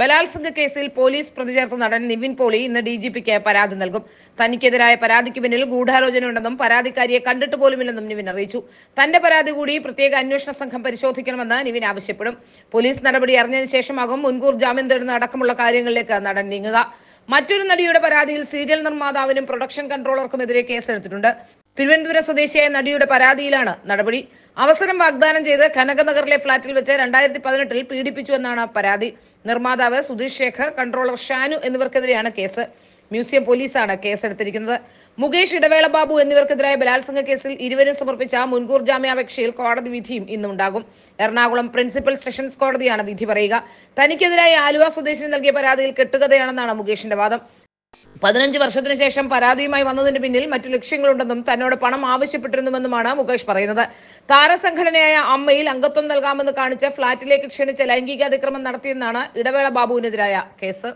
ബലാത്സംഗ കേസിൽ പോലീസ് ചേർത്ത നടൻ നിവിൻ പോളി ഇന്ന് ഡി ജി പിക്ക് പരാതി നൽകും തനിക്കെതിരായ പരാതിക്ക് പിന്നിൽ ഗൂഢാലോചനയുണ്ടെന്നും പരാതിക്കാരിയെ കണ്ടിട്ട് പോലുമില്ലെന്നും നിവിൻ അറിയിച്ചു തന്റെ പരാതി കൂടി പ്രത്യേക അന്വേഷണ സംഘം പരിശോധിക്കണമെന്ന് നിവിൻ ആവശ്യപ്പെടും പോലീസ് നടപടി അറിഞ്ഞതിന് ശേഷമാകും മുൻകൂർ ജാമ്യം തേടുന്ന അടക്കമുള്ള കാര്യങ്ങളിലേക്ക് നടൻ നീങ്ങുക മറ്റൊരു നടിയുടെ പരാതിയിൽ സീരിയൽ നിർമ്മാതാവിനും പ്രൊഡക്ഷൻ എതിരെ കേസെടുത്തിട്ടുണ്ട് തിരുവനന്തപുരം സ്വദേശിയായ നടിയുടെ പരാതിയിലാണ് നടപടി അവസരം വാഗ്ദാനം ചെയ്ത് കനകനഗറിലെ ഫ്ളാറ്റിൽ വെച്ച് രണ്ടായിരത്തി പതിനെട്ടിൽ പീഡിപ്പിച്ചു എന്നാണ് പരാതി നിർമ്മാതാവ് സുധീഷ് ശേഖർ കൺട്രോളർ ഷാനു എന്നിവർക്കെതിരെയാണ് കേസ് മ്യൂസിയം പോലീസാണ് കേസെടുത്തിരിക്കുന്നത് മുകേഷ് ഇടവേള ബാബു എന്നിവർക്കെതിരായ ബലാത്സംഗ കേസിൽ ഇരുവരും സമർപ്പിച്ച മുൻകൂർ ജാമ്യാപേക്ഷയിൽ കോടതി വിധിയും ഇന്നുണ്ടാകും എറണാകുളം പ്രിൻസിപ്പൽ സെഷൻസ് കോടതിയാണ് വിധി പറയുക തനിക്കെതിരായ ആലുവ സ്വദേശിനി നൽകിയ പരാതിയിൽ കെട്ടുകഥയാണെന്നാണ് മുകേഷിന്റെ വാദം പതിനഞ്ച് വർഷത്തിന് ശേഷം പരാതിയുമായി വന്നതിന് പിന്നിൽ മറ്റു ലക്ഷ്യങ്ങളുണ്ടെന്നും തന്നോട് പണം ആവശ്യപ്പെട്ടിരുന്നുവെന്നുമാണ് മുകേഷ് പറയുന്നത് താരസംഘടനയായ അമ്മയിൽ അംഗത്വം നൽകാമെന്ന് കാണിച്ച് ഫ്ളാറ്റിലേക്ക് ക്ഷണിച്ച ലൈംഗിക അതിക്രമം നടത്തിയെന്നാണ് ഇടവേള ബാബുവിനെതിരായ കേസ്